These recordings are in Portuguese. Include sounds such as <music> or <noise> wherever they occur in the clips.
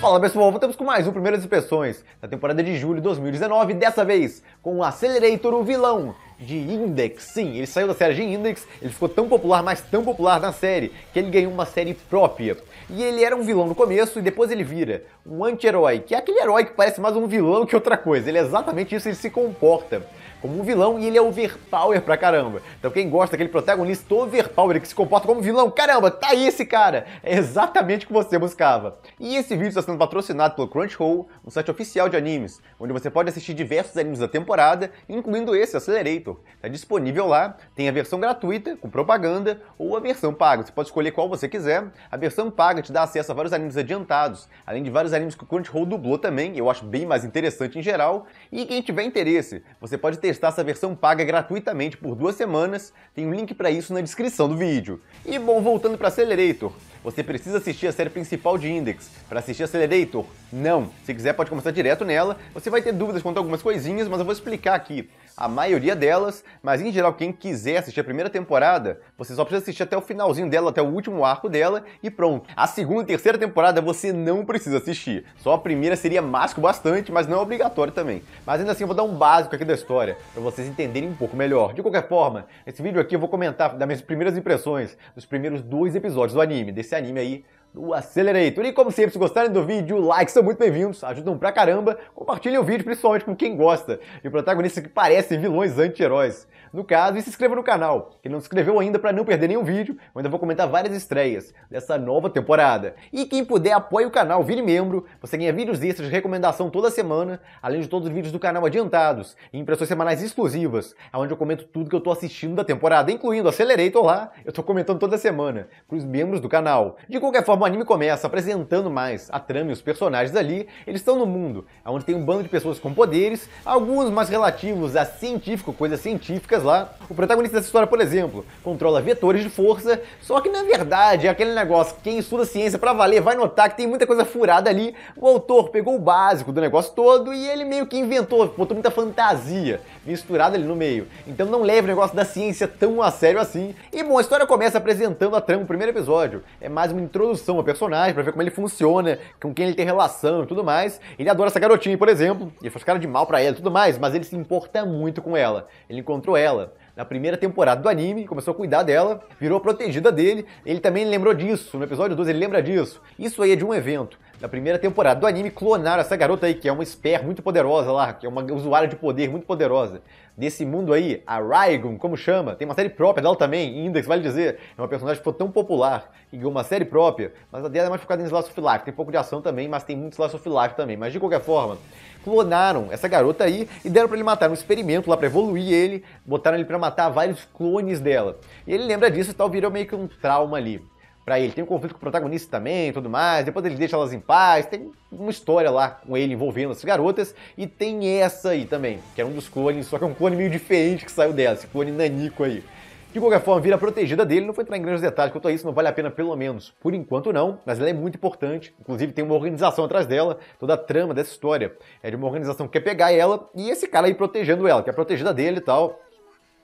Fala pessoal, voltamos com mais um Primeiras Impressões da temporada de julho de 2019, dessa vez com o Accelerator, o vilão de Index. Sim, ele saiu da série de Index, ele ficou tão popular, mas tão popular na série, que ele ganhou uma série própria. E ele era um vilão no começo e depois ele vira um anti-herói, que é aquele herói que parece mais um vilão que outra coisa. Ele é exatamente isso, ele se comporta como um vilão e ele é overpower pra caramba. Então quem gosta daquele protagonista overpower que se comporta como vilão, caramba, tá aí esse cara! É exatamente o que você buscava. E esse vídeo está sendo patrocinado pelo Crunchyroll, um site oficial de animes, onde você pode assistir diversos animes da temporada, incluindo esse, Accelerator. Está disponível lá, tem a versão gratuita, com propaganda, ou a versão paga. Você pode escolher qual você quiser. A versão paga te dá acesso a vários animes adiantados, além de vários animes que o Crunchyroll dublou também, eu acho bem mais interessante em geral. E quem tiver interesse, você pode ter testar essa versão paga gratuitamente por duas semanas, tem um link para isso na descrição do vídeo. E bom, voltando para Accelerator, você precisa assistir a série principal de Index. Para assistir Accelerator? Não. Se quiser pode começar direto nela. Você vai ter dúvidas quanto a algumas coisinhas, mas eu vou explicar aqui a maioria delas, mas em geral quem quiser assistir a primeira temporada, você só precisa assistir até o finalzinho dela, até o último arco dela e pronto. A segunda e terceira temporada você não precisa assistir. Só a primeira seria mágico bastante, mas não é obrigatório também. Mas ainda assim eu vou dar um básico aqui da história para vocês entenderem um pouco melhor. De qualquer forma, nesse vídeo aqui eu vou comentar das minhas primeiras impressões dos primeiros dois episódios do anime, desse anime aí do Accelerator. E como sempre, se gostarem do vídeo, likes são muito bem-vindos, ajudam pra caramba. Compartilhem o vídeo, principalmente com quem gosta de protagonistas que parecem vilões anti-heróis. No caso, e se inscreva no canal. Que não se inscreveu ainda para não perder nenhum vídeo, eu ainda vou comentar várias estreias dessa nova temporada. E quem puder, apoie o canal, vire membro. Você ganha vídeos extras de recomendação toda semana, além de todos os vídeos do canal adiantados e impressões semanais exclusivas, onde eu comento tudo que eu tô assistindo da temporada, incluindo Acelerator lá, eu tô comentando toda semana, para os membros do canal. De qualquer forma, forma, o anime começa apresentando mais a trama e os personagens ali. Eles estão no mundo, onde tem um bando de pessoas com poderes, alguns mais relativos a científico, coisas científicas lá. O protagonista dessa história, por exemplo, controla vetores de força, só que na verdade é aquele negócio quem estuda ciência para valer vai notar que tem muita coisa furada ali. O autor pegou o básico do negócio todo e ele meio que inventou, botou muita fantasia misturado ali no meio. Então não leve o negócio da ciência tão a sério assim. E bom, a história começa apresentando a trama, no primeiro episódio. É mais uma introdução ao personagem, para ver como ele funciona, com quem ele tem relação e tudo mais. Ele adora essa garotinha, por exemplo, ele faz cara de mal para ela e tudo mais, mas ele se importa muito com ela. Ele encontrou ela na primeira temporada do anime, começou a cuidar dela, virou protegida dele. Ele também lembrou disso, no episódio 12 ele lembra disso. Isso aí é de um evento na primeira temporada do anime, clonaram essa garota aí, que é uma esper muito poderosa lá, que é uma usuária de poder muito poderosa. Desse mundo aí, a Raigun, como chama, tem uma série própria dela também, Index, vale dizer. É uma personagem que ficou tão popular que ganhou uma série própria, mas a dela é mais focada em Slice of Life. Tem pouco de ação também, mas tem muito Slice of Life também. Mas de qualquer forma, clonaram essa garota aí e deram para ele matar um experimento lá para evoluir ele, botaram ele para matar vários clones dela. E ele lembra disso e tal, virou meio que um trauma ali para ele. Tem um conflito com o protagonista também e tudo mais. Depois ele deixa elas em paz. Tem uma história lá com ele envolvendo as garotas. E tem essa aí também, que é um dos clones, só que é um clone meio diferente que saiu dela, esse clone nanico aí. De qualquer forma, vira protegida dele, não vou entrar em grandes detalhes quanto a isso, não vale a pena pelo menos. Por enquanto não, mas ela é muito importante, inclusive tem uma organização atrás dela, toda a trama dessa história é de uma organização que quer pegar ela e esse cara aí protegendo ela, que é protegida dele e tal,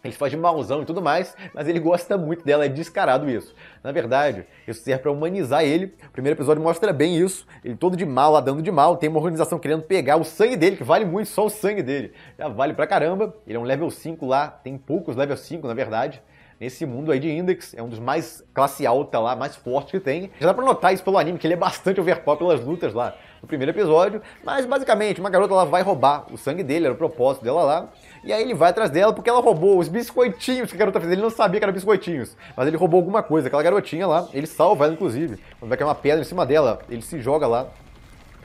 ele faz de mauzão e tudo mais, mas ele gosta muito dela, é descarado isso. Na verdade, isso serve para humanizar ele. O primeiro episódio mostra bem isso. Ele todo de mal, lá dando de mal, tem uma organização querendo pegar o sangue dele, que vale muito, só o sangue dele. Já vale pra caramba. Ele é um level 5 lá, tem poucos level 5, na verdade nesse mundo aí de Index, é um dos mais classe alta lá, mais forte que tem. Já dá pra notar isso pelo anime, que ele é bastante overpower pelas lutas lá no primeiro episódio, mas basicamente uma garota ela vai roubar o sangue dele, era o propósito dela lá, e aí ele vai atrás dela porque ela roubou os biscoitinhos que a garota fez, ele não sabia que eram biscoitinhos, mas ele roubou alguma coisa, aquela garotinha lá, ele salva ela inclusive, quando vai cair uma pedra em cima dela, ele se joga lá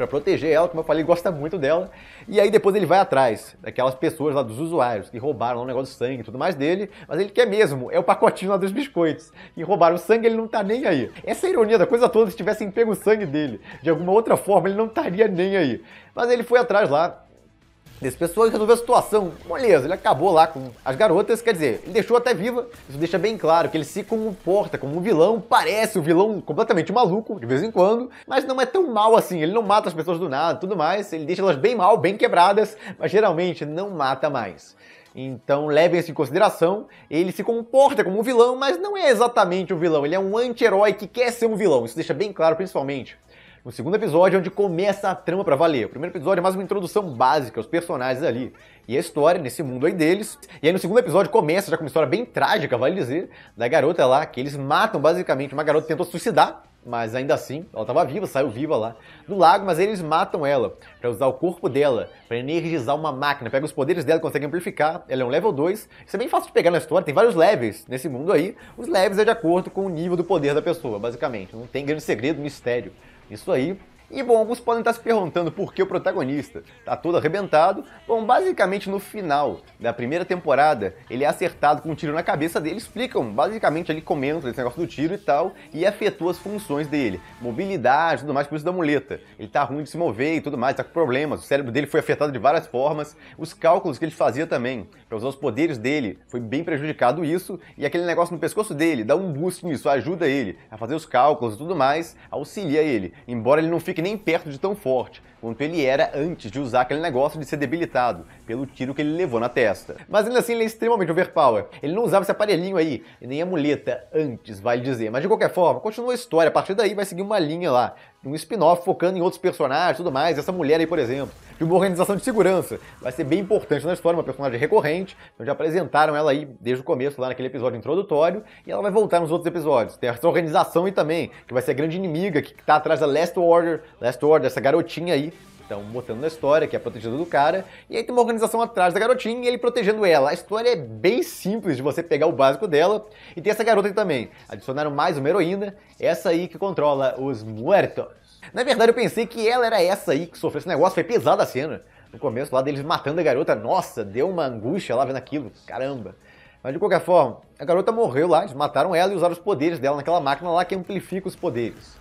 para proteger ela, como eu falei, <laughs> gosta muito dela. E aí depois ele vai atrás daquelas pessoas lá dos usuários que roubaram o um negócio de sangue e tudo mais dele, mas ele quer mesmo, é o pacotinho lá dos biscoitos. E roubaram o sangue, ele não tá nem aí. Essa é ironia da coisa toda, se tivessem pego o sangue dele de alguma outra forma, ele não estaria nem aí. Mas ele foi atrás lá desse pessoal e resolveu a situação. Moleza, ele acabou lá com as garotas, quer dizer, ele deixou até viva. Isso deixa bem claro que ele se comporta como um vilão, parece um vilão completamente maluco de vez em quando, mas não é tão mal assim. Ele não mata as pessoas do nada, tudo mais. Ele deixa elas bem mal, bem quebradas, mas geralmente não mata mais. Então levem isso em consideração. Ele se comporta como um vilão, mas não é exatamente um vilão. Ele é um anti-herói que quer ser um vilão. Isso deixa bem claro, principalmente um segundo episódio é onde começa a trama para valer. O primeiro episódio é mais uma introdução básica aos personagens ali e a história nesse mundo aí deles. E aí no segundo episódio começa já com uma história bem trágica, vale dizer, da garota lá que eles matam basicamente uma garota que tentou suicidar, mas ainda assim ela estava viva, saiu viva lá do lago, mas eles matam ela para usar o corpo dela para energizar uma máquina, pega os poderes dela, consegue amplificar. Ela é um level 2. Isso é bem fácil de pegar na história, tem vários levels nesse mundo aí. Os levels é de acordo com o nível do poder da pessoa, basicamente. Não tem grande segredo, mistério. Isso aí e bom, alguns podem estar se perguntando por que o protagonista está todo arrebentado. Bom, basicamente no final da primeira temporada, ele é acertado com um tiro na cabeça dele, explicam, basicamente ali comentam esse negócio do tiro e tal, e afetou as funções dele, mobilidade, tudo mais, por isso da muleta. Ele tá ruim de se mover e tudo mais, tá com problemas, o cérebro dele foi afetado de várias formas, os cálculos que ele fazia também, para usar os poderes dele, foi bem prejudicado isso, e aquele negócio no pescoço dele dá um boost nisso, ajuda ele a fazer os cálculos e tudo mais, auxilia ele, embora ele não fique nem perto de tão forte quanto ele era antes de usar aquele negócio de ser debilitado pelo tiro que ele levou na testa. Mas ainda assim ele é extremamente overpower. Ele não usava esse aparelhinho aí, e nem a muleta antes, vale dizer. Mas de qualquer forma, continua a história, a partir daí vai seguir uma linha lá um spin-off focando em outros personagens tudo mais, essa mulher aí, por exemplo, de uma organização de segurança. Vai ser bem importante na história, uma personagem recorrente, então já apresentaram ela aí desde o começo, lá naquele episódio introdutório, e ela vai voltar nos outros episódios. Tem essa organização aí também, que vai ser a grande inimiga que está atrás da Last Order, Last Order, essa garotinha aí, estão mostrando na história, que é protegida do cara, e aí tem uma organização atrás da garotinha e ele protegendo ela. A história é bem simples de você pegar o básico dela, e tem essa garota aí também. Adicionaram mais uma heroína, essa aí que controla os muertos. Na verdade, eu pensei que ela era essa aí que sofreu esse negócio, foi pesada a cena. No começo lá deles matando a garota, nossa, deu uma angústia lá vendo aquilo, caramba. Mas de qualquer forma, a garota morreu lá, eles mataram ela e usaram os poderes dela naquela máquina lá que amplifica os poderes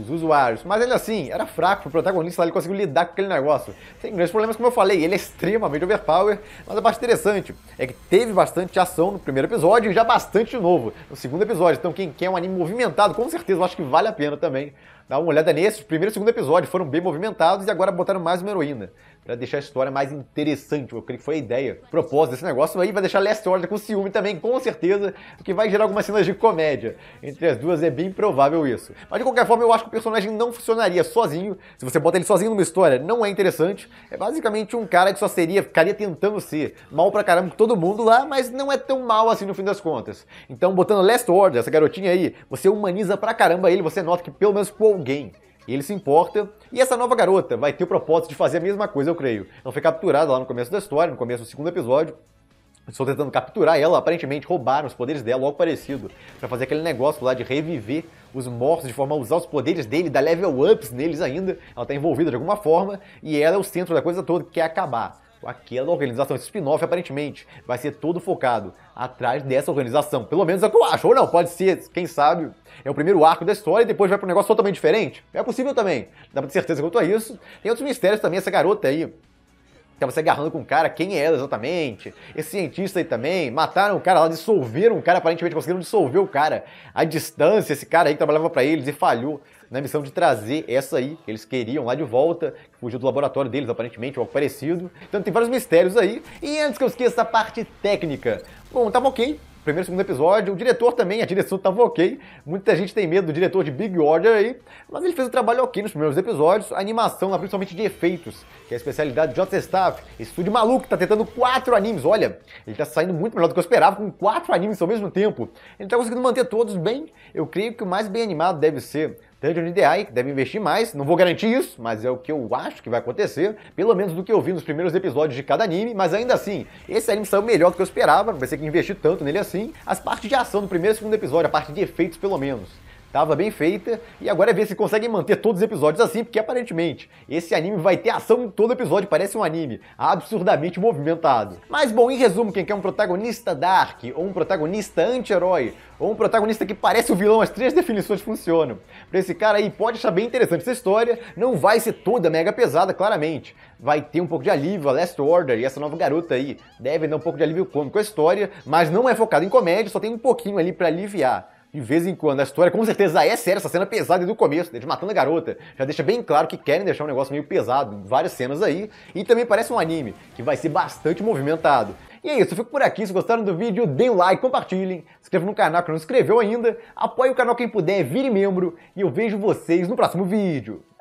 dos usuários. Mas ele assim, era fraco, o protagonista ele conseguiu lidar com aquele negócio. Sem grandes problemas, como eu falei, ele é extremamente overpower, mas é bastante interessante é que teve bastante ação no primeiro episódio e já bastante novo no segundo episódio. Então quem quer é um anime movimentado, com certeza, eu acho que vale a pena também dar uma olhada nesse. O primeiro e segundo episódio foram bem movimentados e agora botaram mais uma heroína para deixar a história mais interessante. Eu creio que foi a ideia, o propósito desse negócio aí, vai deixar Last Order com ciúme também, com certeza, porque vai gerar algumas cenas de comédia. Entre as duas é bem provável isso. Mas de qualquer forma, eu acho que o personagem não funcionaria sozinho. Se você bota ele sozinho numa história, não é interessante. É basicamente um cara que só seria, ficaria tentando ser mal pra caramba com todo mundo lá, mas não é tão mal assim no fim das contas. Então, botando Last Order, essa garotinha aí, você humaniza pra caramba ele, você nota que pelo menos com alguém e ele se importa, e essa nova garota vai ter o propósito de fazer a mesma coisa, eu creio. Ela foi capturada lá no começo da história, no começo do segundo episódio. Estou tentando capturar ela, aparentemente roubaram os poderes dela, algo parecido, para fazer aquele negócio lá de reviver os mortos de forma a usar os poderes dele, dar level ups neles ainda. Ela está envolvida de alguma forma e ela é o centro da coisa toda, que quer acabar aquela é organização. Esse spin-off, aparentemente, vai ser todo focado atrás dessa organização. Pelo menos é o que eu acho. Ou não, pode ser, quem sabe, é o primeiro arco da história e depois vai para um negócio totalmente diferente. É possível também. Dá pra ter certeza quanto a isso. Tem outros mistérios também, essa garota aí. Tava se agarrando com o um cara, quem é ela exatamente? Esse cientista aí também, mataram o cara lá, dissolveram o cara, aparentemente conseguiram dissolver o cara. A distância, esse cara aí que trabalhava para eles e falhou na missão de trazer essa aí, que eles queriam lá de volta, que fugiu do laboratório deles, aparentemente, ou algo parecido. Então tem vários mistérios aí. E antes que eu esqueça a parte técnica. Bom, tava ok, primeiro e segundo episódio. O diretor também, a direção estava ok. Muita gente tem medo do diretor de Big Order aí, mas ele fez um trabalho ok nos primeiros episódios. A animação principalmente de efeitos, que é a especialidade de J. Staff. Estúdio maluco, tá tentando quatro animes, olha. Ele tá saindo muito melhor do que eu esperava, com quatro animes ao mesmo tempo. Ele tá conseguindo manter todos bem. Eu creio que o mais bem animado deve ser Tangerine DI deve investir mais, não vou garantir isso, mas é o que eu acho que vai acontecer, pelo menos do que eu vi nos primeiros episódios de cada anime, mas ainda assim, esse anime saiu melhor do que eu esperava, não pensei que investir tanto nele assim, as partes de ação do primeiro e segundo episódio, a parte de efeitos pelo menos. Tava bem feita e agora é ver se conseguem manter todos os episódios assim, porque aparentemente esse anime vai ter ação em todo episódio, parece um anime absurdamente movimentado. Mas bom, em resumo, quem quer um protagonista dark, ou um protagonista anti-herói, ou um protagonista que parece o vilão, as três definições funcionam. Pra esse cara aí pode achar bem interessante essa história, não vai ser toda mega pesada, claramente. Vai ter um pouco de alívio, a Last Order e essa nova garota aí deve dar um pouco de alívio cômico à história, mas não é focado em comédia, só tem um pouquinho ali para aliviar de vez em quando. A história com certeza é séria, essa cena é pesada do começo, desde né, matando a garota. Já deixa bem claro que querem deixar um negócio meio pesado, várias cenas aí. E também parece um anime, que vai ser bastante movimentado. E é isso, eu fico por aqui. Se gostaram do vídeo, deem um like, compartilhem, se inscrevam no canal que não se inscreveu ainda, apoie o canal quem puder, vire membro e eu vejo vocês no próximo vídeo.